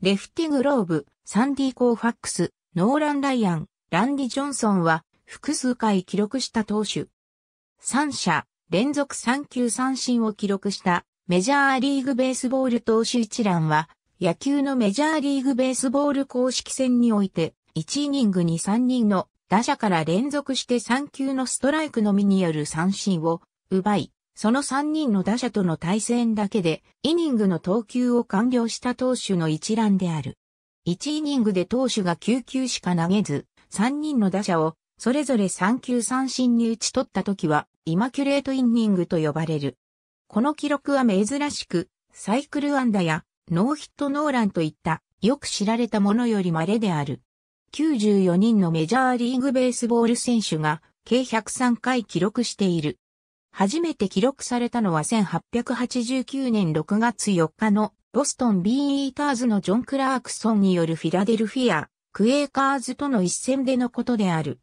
レフティグローブ、サンディ・コーファックス、ノーラン・ライアン、ランディ・ジョンソンは複数回記録した投手。三者連続三球三振を記録したメジャーリーグベースボール投手一覧は野球のメジャーリーグベースボール公式戦において1イニングに3人の打者から連続して3球のストライクのみによる三振を奪いその3人の打者との対戦だけで、イニングの投球を完了した投手の一覧である。1イニングで投手が9球しか投げず、3人の打者を、それぞれ3球三振に打ち取った時は、イマキュレートイニングと呼ばれる。この記録は珍しく、サイクルアダーや、ノーヒットノーランといった、よく知られたものより稀である。94人のメジャーリーグベースボール選手が、計103回記録している。初めて記録されたのは1889年6月4日のボストンビーイーターズのジョン・クラークソンによるフィラデルフィア、クエーカーズとの一戦でのことである。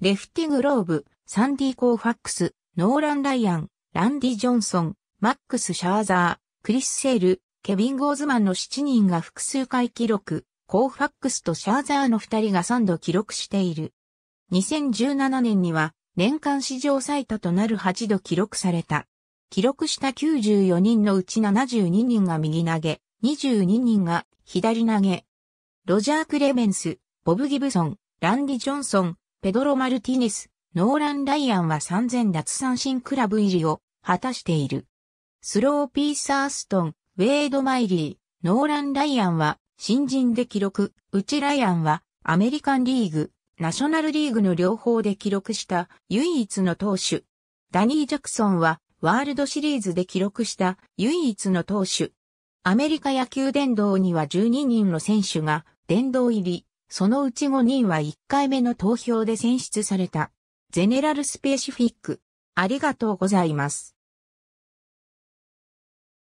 レフティ・グローブ、サンディ・コーファックス、ノーラン・ライアン、ランディ・ジョンソン、マックス・シャーザー、クリス・セール、ケビン・ゴーズマンの7人が複数回記録、コーファックスとシャーザーの2人が3度記録している。2017年には年間史上最多となる8度記録された。記録した94人のうち72人が右投げ、22人が左投げ。ロジャー・クレメンス、ボブ・ギブソン、ランディ・ジョンソン、ペドロ・マルティネス、ノーラン・ライアンは3000奪三振クラブ入りを果たしている。スロー・ピース・アーストン、ウェイド・マイリー、ノーラン・ライアンは新人で記録、うちライアンはアメリカンリーグナショナルリーグの両方で記録した唯一の投手。ダニー・ジャクソンはワールドシリーズで記録した唯一の投手。アメリカ野球殿堂には12人の選手が殿堂入り、そのうち5人は1回目の投票で選出された。ゼネラルスペシフィック。ありがとうございます。